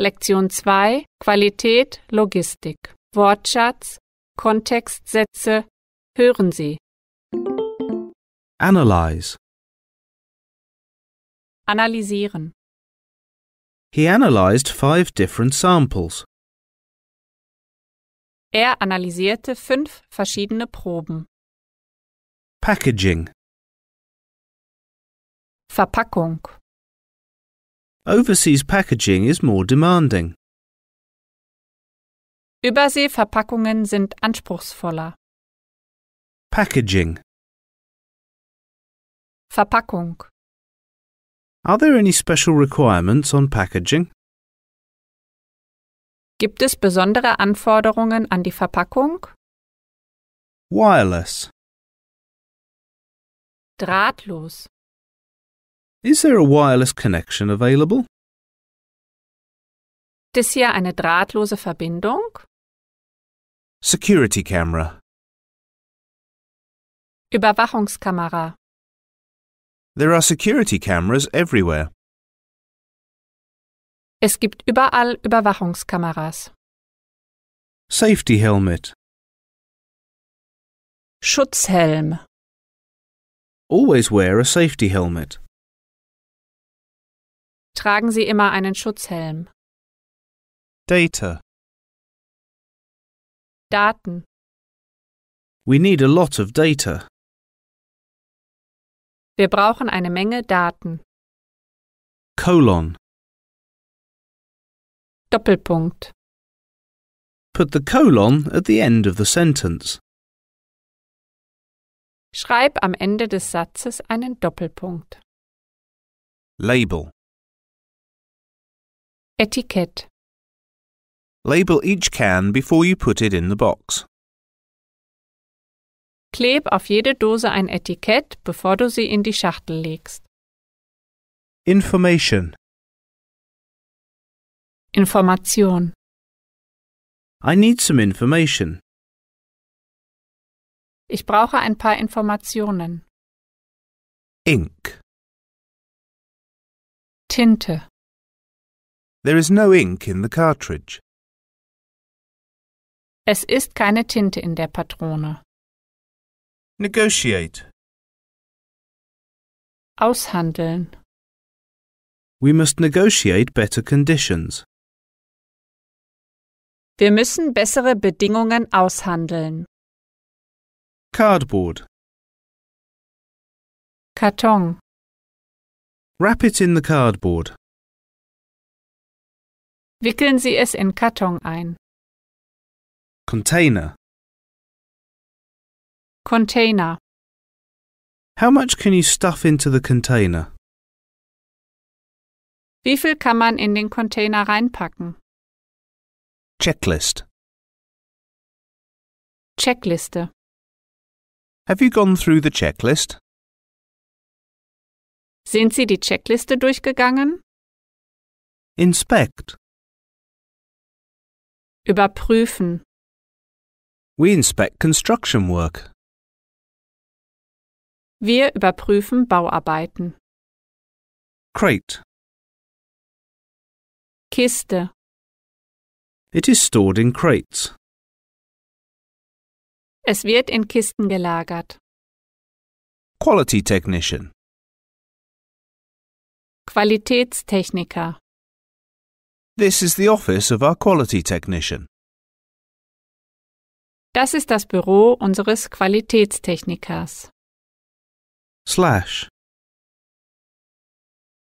Lektion 2 Qualität Logistik Wortschatz Kontextsätze Hören Sie Analyze Analysieren He analyzed five different samples. Er analysierte fünf verschiedene Proben. Packaging Verpackung Overseas packaging is more demanding. Überseeverpackungen sind anspruchsvoller. Packaging. Verpackung. Are there any special requirements on packaging? Gibt es besondere Anforderungen an die Verpackung? Wireless. Drahtlos. Is there a wireless connection available? Gibt es hier eine drahtlose Verbindung? Security camera. Überwachungskamera. There are security cameras everywhere. Es gibt überall Überwachungskameras. Safety helmet. Schutzhelm. Always wear a safety helmet. Tragen Sie immer einen Schutzhelm. Data. Daten. We need a lot of data. Wir brauchen eine Menge Daten. Colon. Doppelpunkt. Put the colon at the end of the sentence. Schreib am Ende des Satzes einen Doppelpunkt. Label. Etikett Label each can before you put it in the box. Kleb auf jede Dose ein Etikett, bevor du sie in die Schachtel legst. Information Information I need some information. Ich brauche ein paar Informationen. Ink Tinte There is no ink in the cartridge. Es ist keine Tinte in der Patrone. Negotiate. Aushandeln. We must negotiate better conditions. Wir müssen bessere Bedingungen aushandeln. Cardboard. Karton. Wrap it in the cardboard. Wickeln Sie es in Karton ein. Container. Container. How much can you stuff into the container? Wie viel kann man in den Container reinpacken? Checklist. Checkliste. Have you gone through the checklist? Sind Sie die Checkliste durchgegangen? Inspect. Überprüfen. We inspect construction work. Wir überprüfen Bauarbeiten. Crate. Kiste. It is stored in crates. Es wird in Kisten gelagert. Quality technician. Qualitätstechniker. This is the office of our quality technician. Das ist das Büro unseres Qualitätstechnikers. Slash.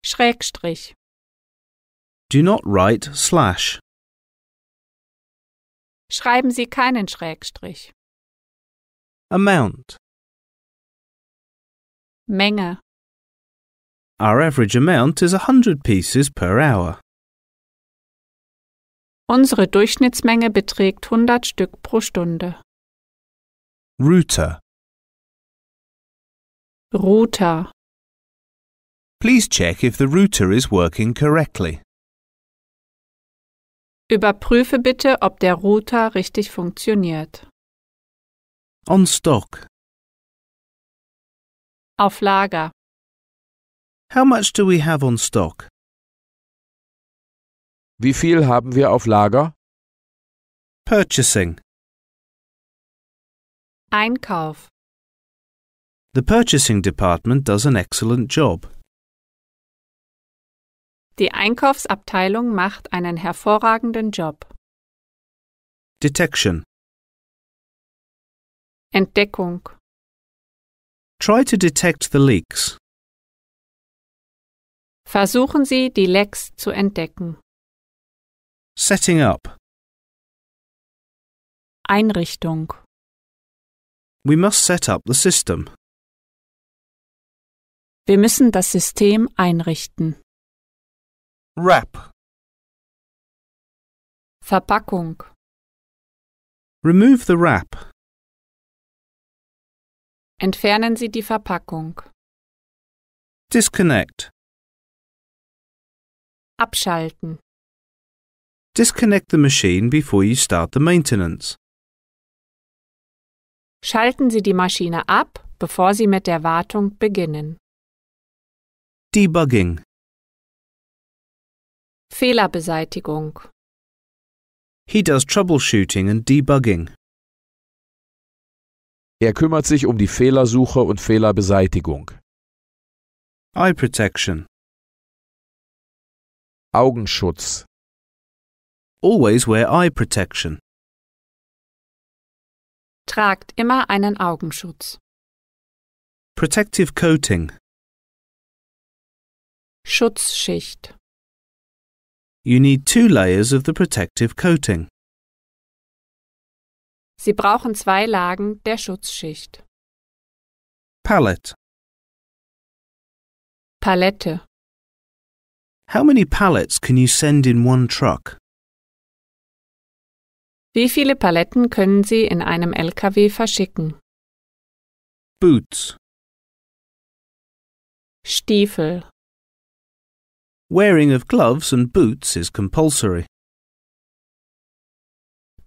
Schrägstrich. Do not write slash. Schreiben Sie keinen Schrägstrich. Amount. Menge. Our average amount is 100 pieces per hour. Unsere Durchschnittsmenge beträgt 100 Stück pro Stunde. Router. Router. Please check if the router is working correctly. Überprüfe bitte, ob der Router richtig funktioniert. On stock. Auf Lager. How much do we have on stock? Wie viel haben wir auf Lager? Purchasing. Einkauf. The purchasing department does an excellent job. Die Einkaufsabteilung macht einen hervorragenden Job. Detection. Entdeckung. Try to detect the leaks. Versuchen Sie, die Lecks zu entdecken. Setting up. Einrichtung. We must set up the system. Wir müssen das System einrichten. Wrap. Verpackung. Remove the wrap. Entfernen Sie die Verpackung. Disconnect. Abschalten. Disconnect the machine before you start the maintenance. Schalten Sie die Maschine ab, bevor Sie mit der Wartung beginnen. Debugging Fehlerbeseitigung He does troubleshooting and debugging. Er kümmert sich um die Fehlersuche und Fehlerbeseitigung. Eye protection Augenschutz Always wear eye protection. Tragt immer einen Augenschutz. Protective coating. Schutzschicht. You need two layers of the protective coating. Sie brauchen zwei Lagen der Schutzschicht. Palette. Palette. How many pallets can you send in one truck? Wie viele Paletten können Sie in einem LKW verschicken? Boots. Stiefel. Wearing of gloves and boots is compulsory.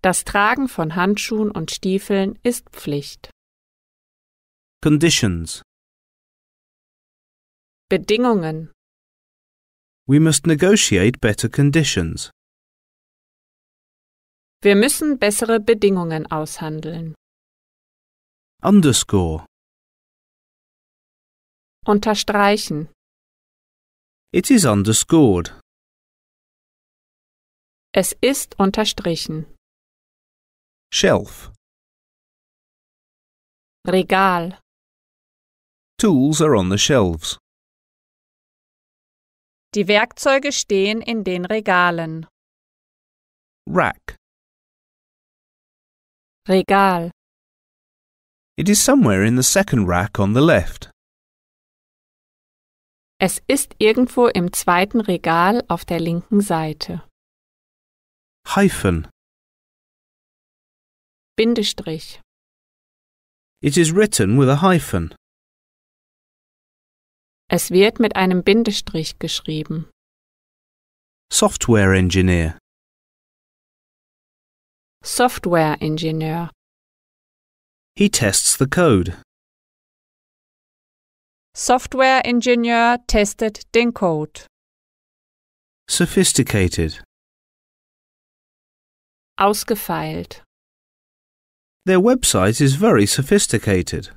Das Tragen von Handschuhen und Stiefeln ist Pflicht. Conditions. Bedingungen. We must negotiate better conditions. Wir müssen bessere Bedingungen aushandeln. Underscore. Unterstreichen. It is underscored. Es ist unterstrichen. Shelf. Regal. Tools are on the shelves. Die Werkzeuge stehen in den Regalen. Rack. Regal. It is somewhere in the second rack on the left. Es ist irgendwo im zweiten Regal auf der linken Seite. Hyphen. Bindestrich. It is written with a hyphen. Es wird mit einem Bindestrich geschrieben. Software Engineer. Software engineer. He tests the code. Software engineer tested den Code. Sophisticated. Ausgefeilt. Their website is very sophisticated.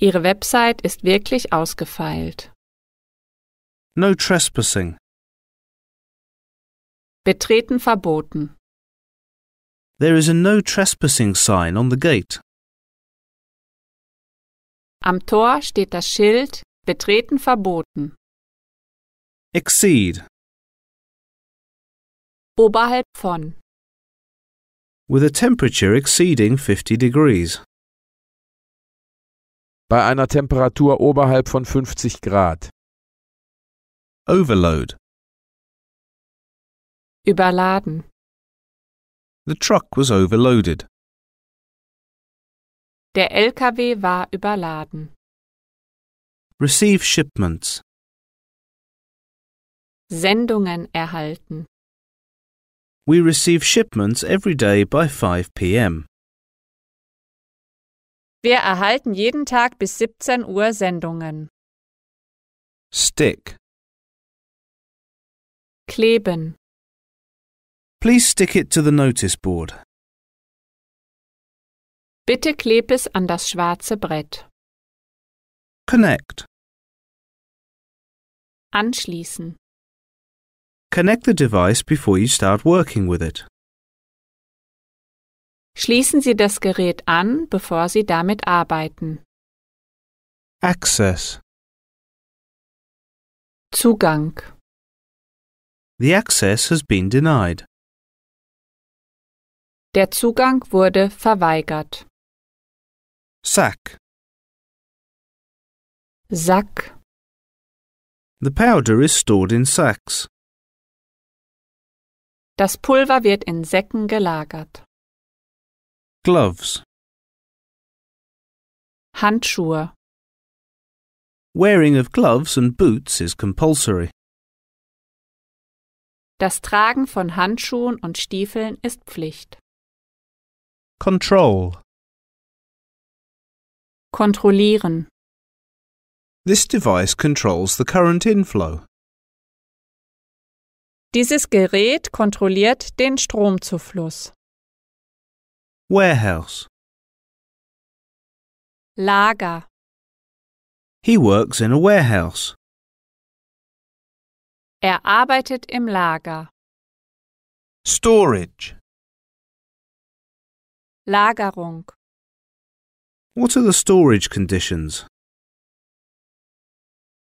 Ihre Website ist wirklich ausgefeilt. No trespassing. Betreten verboten. There is a no trespassing sign on the gate. Am Tor steht das Schild Betreten verboten. Exceed. Oberhalb von. With a temperature exceeding 50 degrees. Bei einer Temperatur oberhalb von 50 Grad. Overload. Überladen. The truck was overloaded. Der LKW war überladen. Receive shipments. Sendungen erhalten. We receive shipments every day by 5 p.m. Wir erhalten jeden Tag bis 17 Uhr Sendungen. Stick. Kleben. Please stick it to the notice board. Bitte kleb es an das schwarze Brett. Connect. Anschließen. Connect the device before you start working with it. Schließen Sie das Gerät an, bevor Sie damit arbeiten. Access. Zugang. The access has been denied. Der Zugang wurde verweigert. Sack. Sack. The powder is stored in sacks. Das Pulver wird in Säcken gelagert. Gloves. Handschuhe. Wearing of gloves and boots is compulsory. Das Tragen von Handschuhen und Stiefeln ist Pflicht. Control. Kontrollieren. This device controls the current inflow. Dieses Gerät kontrolliert den Stromzufluss. Warehouse. Lager. He works in a warehouse. Er arbeitet im Lager. Storage. Lagerung. What are the storage conditions?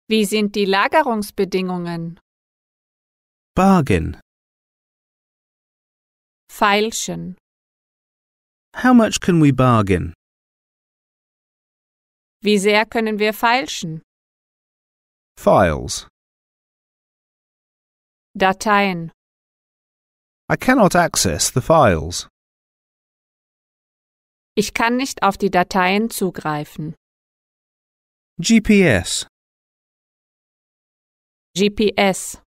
Wie sind die Lagerungsbedingungen? Bargain. Feilschen. How much can we bargain? Wie sehr können wir feilschen? Files. Dateien. I cannot access the files. Ich kann nicht auf die Dateien zugreifen. GPS. GPS.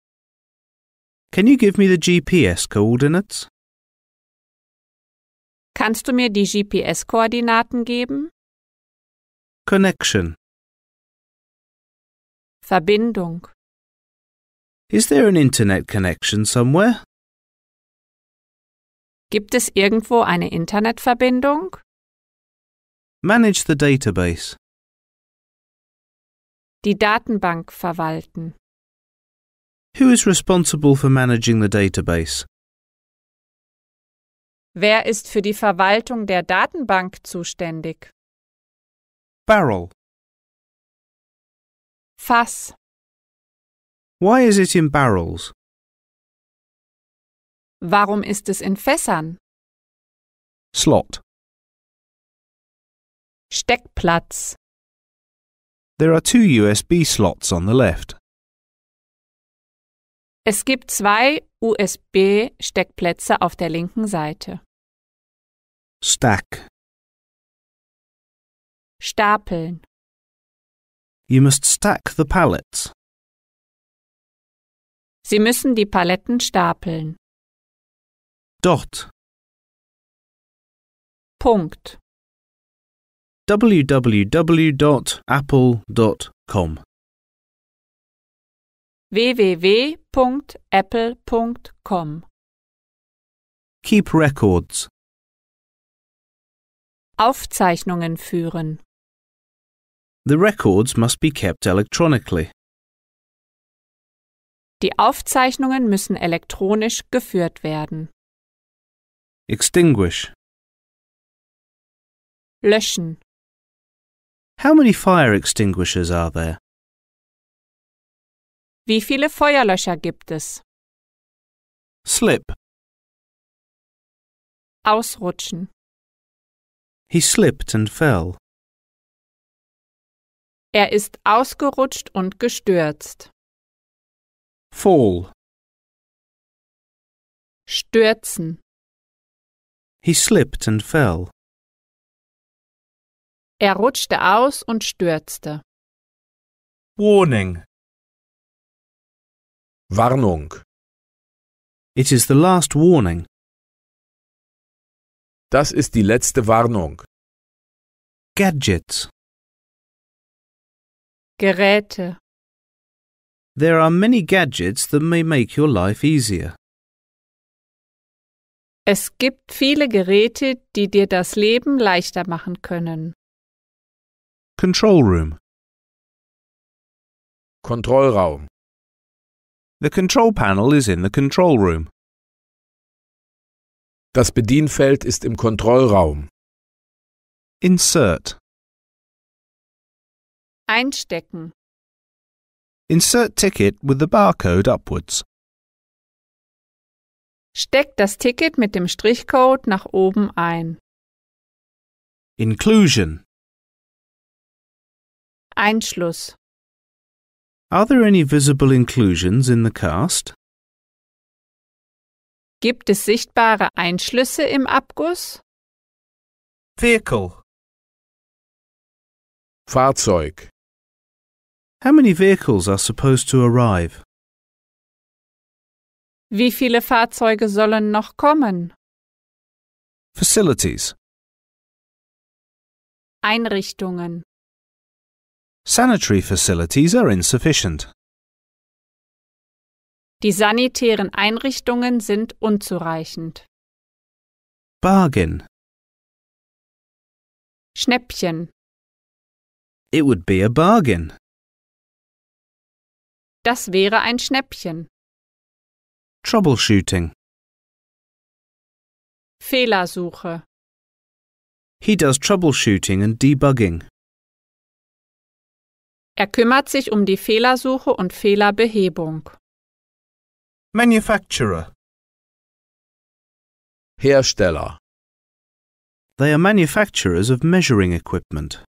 Can you give me the GPS coordinates? Kannst du mir die GPS-Koordinaten geben? Connection. Verbindung. Is there an internet connection somewhere? Gibt es irgendwo eine Internetverbindung? Manage the database. Die Datenbank verwalten. Who is responsible for managing the database? Wer ist für die Verwaltung der Datenbank zuständig? Barrel. Fass. Why is it in barrels? Warum ist es in Fässern? Slot. Steckplatz. There are two USB slots on the left. Es gibt zwei USB-Steckplätze auf der linken Seite. Stack. Stapeln. You must stack the pallets. Sie müssen die Paletten stapeln. Dort. Punkt. www.apple.com www.apple.com Keep records. Aufzeichnungen führen. The records must be kept electronically. Die Aufzeichnungen müssen elektronisch geführt werden. Extinguish. Löschen. How many fire extinguishers are there? Wie viele Feuerlöscher gibt es? Slip. Ausrutschen. He slipped and fell. Er ist ausgerutscht und gestürzt. Fall. Stürzen. He slipped and fell. Er rutschte aus und stürzte. Warning. Warnung. It is the last warning. Das ist die letzte Warnung. Gadgets. Geräte. There are many gadgets that may make your life easier. Es gibt viele Geräte, die dir das Leben leichter machen können. Control Room. Kontrollraum. The control panel is in the control room. Das Bedienfeld ist im Kontrollraum. Insert. Einstecken. Insert ticket with the barcode upwards. Steck das Ticket mit dem Strichcode nach oben ein. Inclusion. Einschluss. Are there any visible inclusions in the cast? Gibt es sichtbare Einschlüsse im Abguss? Vehicle. Fahrzeug. How many vehicles are supposed to arrive? Wie viele Fahrzeuge sollen noch kommen? Facilities. Einrichtungen. Sanitary facilities are insufficient. Die sanitären Einrichtungen sind unzureichend. Bargain. Schnäppchen. It would be a bargain. Das wäre ein Schnäppchen. Troubleshooting. Fehlersuche. He does troubleshooting and debugging. Er kümmert sich um die Fehlersuche und Fehlerbehebung. Manufacturer Hersteller They are manufacturers of measuring equipment.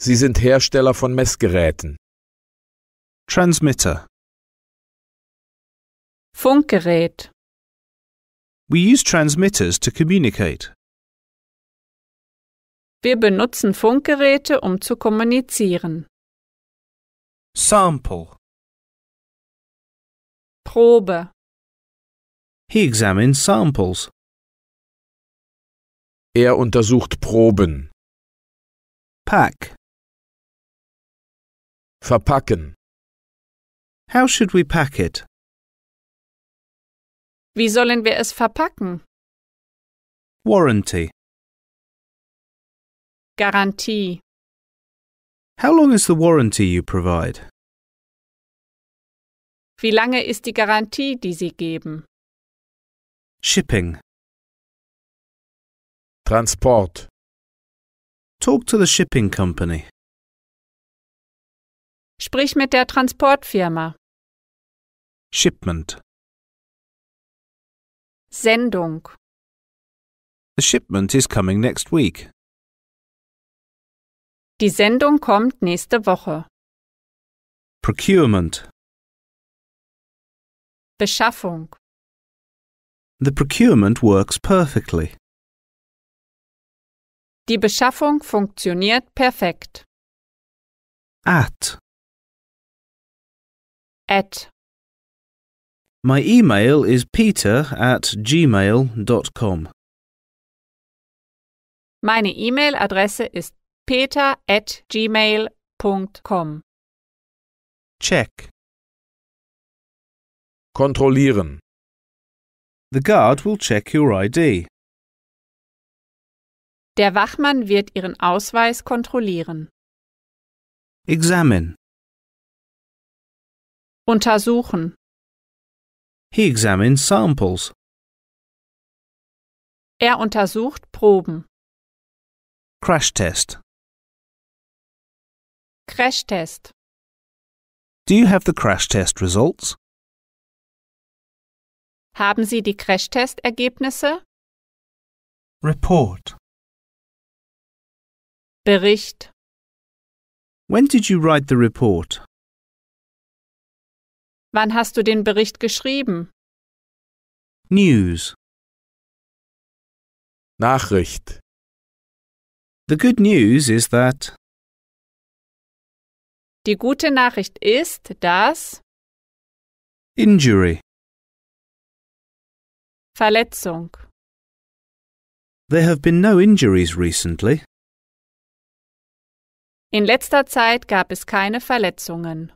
Sie sind Hersteller von Messgeräten. Transmitter Funkgerät We use transmitters to communicate. Wir benutzen Funkgeräte, um zu kommunizieren. Sample. Probe. He examines samples. Er untersucht Proben. Pack. Verpacken. How should we pack it? Wie sollen wir es verpacken? Warranty. Garantie. How long is the warranty you provide? Wie lange ist die Garantie, die Sie geben? Shipping. Transport. Talk to the shipping company. Sprich mit der Transportfirma. Shipment. Sendung. The shipment is coming next week. Die Sendung kommt nächste Woche. Procurement. Beschaffung. The procurement works perfectly. Die Beschaffung funktioniert perfekt. At. At. My email is peter at gmail.com. Meine E-Mail-Adresse ist peter at gmail.com. Check. Kontrollieren. The guard will check your ID. Der Wachmann wird Ihren Ausweis kontrollieren. Examine. Untersuchen. He examines samples. Er untersucht Proben. Crash test. Crashtest. Do you have the crash test results? Haben Sie die Crashtest-Ergebnisse? Report. Bericht. When did you write the report? Wann hast du den Bericht geschrieben? News. Nachricht. The good news is that die gute Nachricht ist, dass Injury Verletzung There have been no injuries recently. In letzter Zeit gab es keine Verletzungen.